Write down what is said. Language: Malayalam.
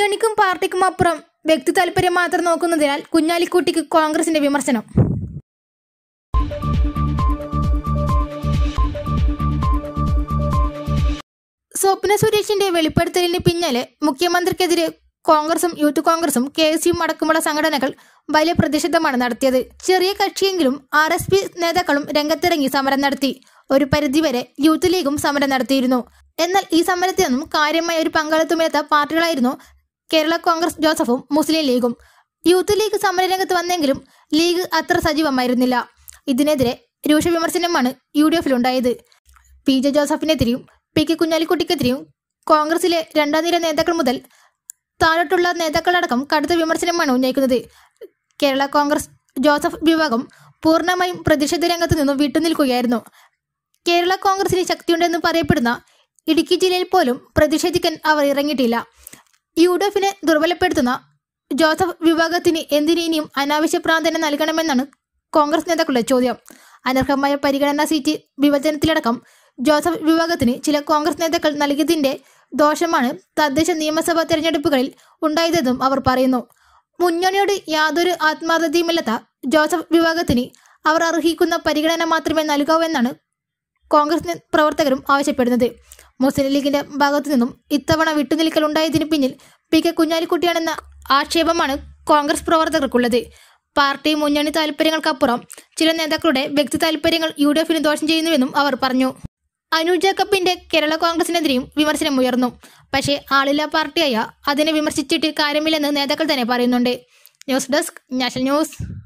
മുന്നണിക്കും പാർട്ടിക്കും അപ്പുറം വ്യക്തി താല്പര്യം മാത്രം നോക്കുന്നതിനാൽ കുഞ്ഞാലിക്കുട്ടിക്ക് കോൺഗ്രസിന്റെ വിമർശനം സ്വപ്ന സുരേഷിന്റെ വെളിപ്പെടുത്തലിന് പിന്നാലെ മുഖ്യമന്ത്രിക്കെതിരെ കോൺഗ്രസും യൂത്ത് കോൺഗ്രസും കെ എസ് യു അടക്കമുള്ള സംഘടനകൾ വലിയ പ്രതിഷേധമാണ് നടത്തിയത് ചെറിയ കക്ഷിയെങ്കിലും ആർ എസ് പി നേതാക്കളും രംഗത്തിറങ്ങി സമരം നടത്തി ഒരു പരിധിവരെ യൂത്ത് ലീഗും സമരം നടത്തിയിരുന്നു എന്നാൽ ഈ സമരത്തിൽ നിന്നും കാര്യമായ ഒരു പങ്കാളിത്തമില്ലാത്ത പാർട്ടികളായിരുന്നു കേരള കോൺഗ്രസ് ജോസഫും മുസ്ലിം ലീഗും യൂത്ത് ലീഗ് സമരരംഗത്ത് വന്നെങ്കിലും ലീഗ് അത്ര സജീവമായിരുന്നില്ല ഇതിനെതിരെ രൂക്ഷ വിമർശനമാണ് യു ഡി എഫിലുണ്ടായത് പി ജെ ജോസഫിനെതിരെയും പി കെ കുഞ്ഞാലിക്കുട്ടിക്കെതിരെയും കോൺഗ്രസിലെ രണ്ടാം നിര നേതാക്കൾ മുതൽ താഴോട്ടുള്ള നേതാക്കളടക്കം കടുത്ത വിമർശനമാണ് ഉന്നയിക്കുന്നത് കേരള കോൺഗ്രസ് ജോസഫ് വിഭാഗം പൂർണ്ണമായും പ്രതിഷേധ രംഗത്ത് നിന്നും വിട്ടുനിൽക്കുകയായിരുന്നു കേരള കോൺഗ്രസിന് ശക്തിയുണ്ടെന്ന് പറയപ്പെടുന്ന ഇടുക്കി ജില്ലയിൽ പോലും പ്രതിഷേധിക്കാൻ അവർ ഇറങ്ങിയിട്ടില്ല യു ഡി എഫിനെ ദുർബലപ്പെടുത്തുന്ന ജോസഫ് വിഭാഗത്തിന് എന്തിന് അനാവശ്യ പ്രാധാന്യം നൽകണമെന്നാണ് കോൺഗ്രസ് നേതാക്കളുടെ ചോദ്യം അനർഹമായ പരിഗണനാ സീറ്റ് വിഭജനത്തിലടക്കം ജോസഫ് വിഭാഗത്തിന് ചില കോൺഗ്രസ് നേതാക്കൾ നൽകിയതിന്റെ ദോഷമാണ് തദ്ദേശ നിയമസഭാ തെരഞ്ഞെടുപ്പുകളിൽ ഉണ്ടായതെന്നും അവർ പറയുന്നു മുന്നണിയോട് യാതൊരു ആത്മാർത്ഥതയുമില്ലാത്ത ജോസഫ് വിഭാഗത്തിന് അവർ അർഹിക്കുന്ന പരിഗണന മാത്രമേ നൽകാവൂ എന്നാണ് കോൺഗ്രസ് പ്രവർത്തകരും ആവശ്യപ്പെടുന്നത് മുസ്ലിം ലീഗിന്റെ ഭാഗത്തു നിന്നും ഇത്തവണ വിട്ടുനിൽക്കൽ ഉണ്ടായതിനു പിന്നിൽ പി കെ കുഞ്ഞാലിക്കുട്ടിയാണെന്ന ആക്ഷേപമാണ് കോൺഗ്രസ് പ്രവർത്തകർക്കുള്ളത് പാർട്ടി മുന്നണി താല്പര്യങ്ങൾക്കപ്പുറം ചില നേതാക്കളുടെ വ്യക്തി താല്പര്യങ്ങൾ യു ഡി എഫിന് ദോഷം ചെയ്യുന്നുവെന്നും അവർ പറഞ്ഞു അനു ജേക്കബിന്റെ കേരള കോൺഗ്രസിനെതിരെയും ഉയർന്നു പക്ഷേ ആളില്ലാ പാർട്ടിയായ അതിനെ വിമർശിച്ചിട്ട് കാര്യമില്ലെന്ന് നേതാക്കൾ തന്നെ പറയുന്നുണ്ട് ന്യൂസ് ഡെസ്ക് നാഷണൽ ന്യൂസ്